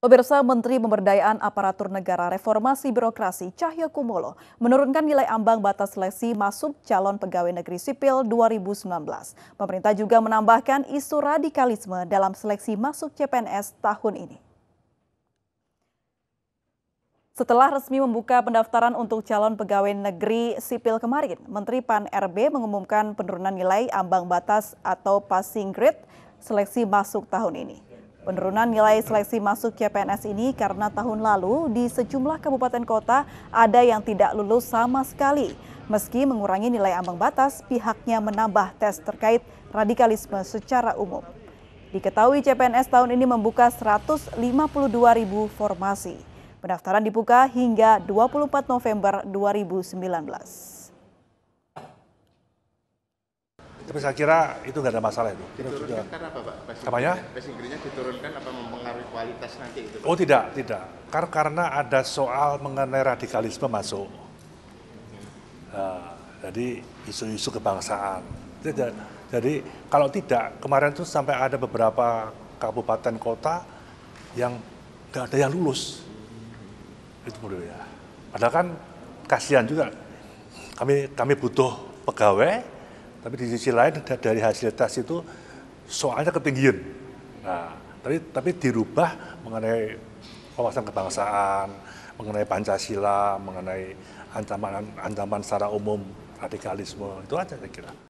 Pemirsa Menteri Pemberdayaan Aparatur Negara Reformasi Birokrasi Kumolo menurunkan nilai ambang batas seleksi masuk calon pegawai negeri sipil 2019. Pemerintah juga menambahkan isu radikalisme dalam seleksi masuk CPNS tahun ini. Setelah resmi membuka pendaftaran untuk calon pegawai negeri sipil kemarin, Menteri Pan-RB mengumumkan penurunan nilai ambang batas atau passing grade seleksi masuk tahun ini. Penurunan nilai seleksi masuk CPNS ini karena tahun lalu di sejumlah kabupaten kota ada yang tidak lulus sama sekali. Meski mengurangi nilai ambang batas, pihaknya menambah tes terkait radikalisme secara umum. Diketahui CPNS tahun ini membuka 152 ribu formasi. Pendaftaran dibuka hingga 24 November 2019. Tapi saya kira itu nggak ada masalah itu. Diturunkan karena apa Pak? Passing ya? Passing grade-nya diturunkan apa mempengaruhi kualitas nanti itu? Pak? Oh tidak, tidak. Kar karena ada soal mengenai radikalisme masuk. Nah, jadi isu-isu kebangsaan. Jadi, jadi kalau tidak, kemarin tuh sampai ada beberapa kabupaten kota yang nggak ada yang lulus. Itu perlu ya. Padahal kan kasihan juga. Kami kami butuh pegawai, tapi di sisi lain dari hasil tes itu soalnya ketinggian. Nah, tapi tapi dirubah mengenai wawasan kebangsaan, mengenai Pancasila, mengenai ancaman ancaman secara umum radikalisme itu aja saya kira.